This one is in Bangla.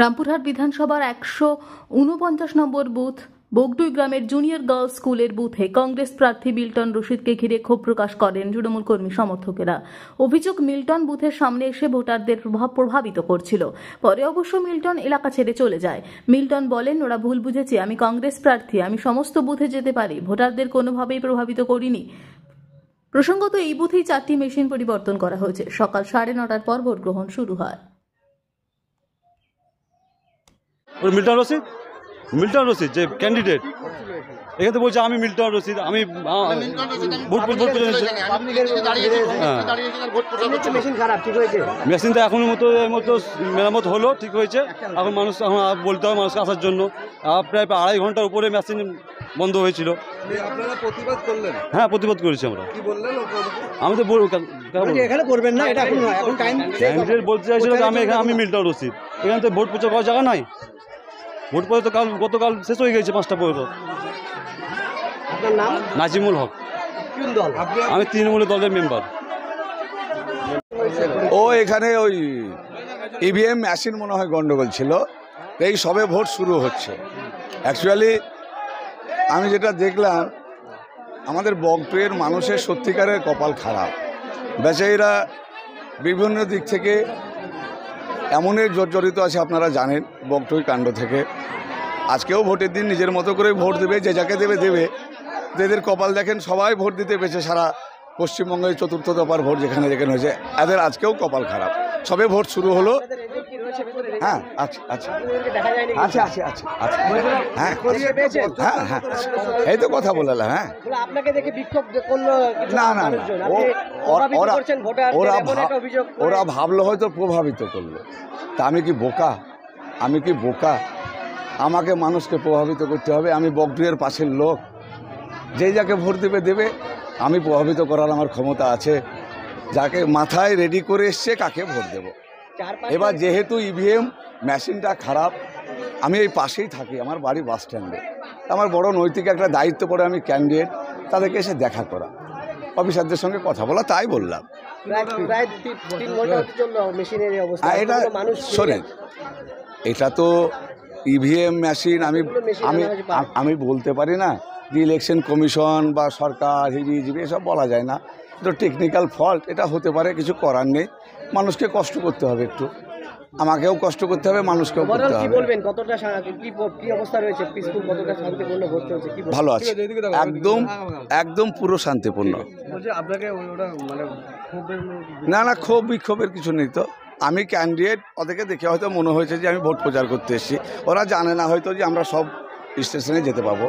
রামপুরহাট বিধানসভার একশো উনপঞ্চাশ নম্বর বুথ বগডুই গ্রামের জুনিয়র গার্লস স্কুলের বুথে কংগ্রেস প্রার্থী মিল্টন রশিদকে ঘিরে ক্ষোভ প্রকাশ করেন তৃণমূল কর্মী সমর্থকেরা অভিযোগ মিল্টন বুথের সামনে এসে ভোটারদের প্রভাব প্রভাবিত করছিল পরে অবশ্য মিল্টন এলাকা ছেড়ে চলে যায় মিল্টন বলেন ওরা ভুল বুঝেছে আমি কংগ্রেস প্রার্থী আমি সমস্ত বুথে যেতে পারি ভোটারদের কোনোভাবেই প্রভাবিত করিনি প্রসঙ্গত এই বুথেই চারটি মেশিন পরিবর্তন করা হয়েছে সকাল সাড়ে নটার পর ভোট গ্রহণ শুরু হয় ওই মিল্টন রশিদ মিল্টন রশিদ যে ক্যান্ডিডেট এখানে তো বলছে আমি মিল্টন রশিদ আমি ভোট হ্যাঁ। ভোট মেশিনটা এখন মতো মতো মেরামত হলো ঠিক হয়েছে এখন মানুষ এখন বলতে হবে মানুষকে আসার জন্য প্রায় আড়াই ঘন্টার উপরে মেশিন বন্ধ হয়েছিল হ্যাঁ প্রতিবাদ করেছি আমরা আমি তো করবেন না এটা এখন ক্যান্ডিডেট বলতে আমি এখানে আমি মিল্টন রশিদ এখানে তো ভোট প্রচার করার জায়গা নাই ভোট পড়ে তো কাল গতকাল শেষ হয়ে গেছে পাঁচটা পর্যন্ত আপনার নাম নাজিমুল হক আমি তৃণমূল দলের মেম্বার ও এখানে ওই ইভিএম e মেশিন মনে হয় গন্ডগোল ছিল এই সবে ভোট শুরু হচ্ছে অ্যাকচুয়ালি আমি যেটা দেখলাম আমাদের বকটুয়ের মানুষের সত্যিকারের কপাল খারাপ বেচাইরা বিভিন্ন দিক থেকে এমনই জর্জরিত আছে আপনারা জানেন বকটুই কাণ্ড থেকে আজকেও ভোটের দিন নিজের মতো করে ভোট দেবে যে যাকে দেবে দেবে যাদের কপাল দেখেন সবাই ভোট দিতে পেয়েছে সারা পশ্চিমবঙ্গের চতুর্থ দফার ভোট যেখানে যেখানে হয়েছে এদের আজকেও কপাল খারাপ সবে ভোট শুরু হলো হ্যাঁ আচ্ছা আচ্ছা আচ্ছা আচ্ছা আচ্ছা আচ্ছা হ্যাঁ আচ্ছা। হ্যাঁ হ্যাঁ আচ্ছা। এই তো কথা বলে হ্যাঁ আপনাকে দেখে বিক্ষোভ না না না ওরা ওরা ওরা ভাবলো হয়তো প্রভাবিত করলো তা আমি কি বোকা আমি কি বোকা আমাকে মানুষকে প্রভাবিত করতে হবে আমি বকডুয়ের পাশের লোক যেই যাকে ভোট দেবে দেবে আমি প্রভাবিত করার আমার ক্ষমতা আছে যাকে মাথায় রেডি করে এসছে কাকে ভোট দেব এবার যেহেতু ইভিএম e মেশিনটা খারাপ আমি এই পাশেই থাকি আমার বাড়ি বাস স্ট্যান্ডে আমার বড় নৈতিক একটা দায়িত্ব পড়ে আমি ক্যান্ডিডেট তাদেরকে এসে দেখা করা অফিসারদের সঙ্গে কথা বলা তাই বললাম হ্যাঁ, এটা শোনেন এটা তো ইভিএম e মেশিন আমি আমি আমি বলতে পারি না যে ইলেকশন কমিশন বা সরকার হিবি জিবি এসব বলা যায় না তো টেকনিক্যাল ফল্ট এটা হতে পারে কিছু করার নেই মানুষকে কষ্ট করতে হবে একটু আমাকেও কষ্ট করতে হবে মানুষকেও করতে হবে ভালো আছে একদম হ্যাঁ, হ্যাঁ। একদম পুরো শান্তিপূর্ণ মানে না না ক্ষোভ বিক্ষোভের কিছু নেই তো আমি ক্যান্ডিডেট ওদেরকে দেখে হয়তো মনে হয়েছে যে আমি ভোট প্রচার করতে এসেছি ওরা জানে না হয়তো যে আমরা সব স্টেশনে যেতে পাবো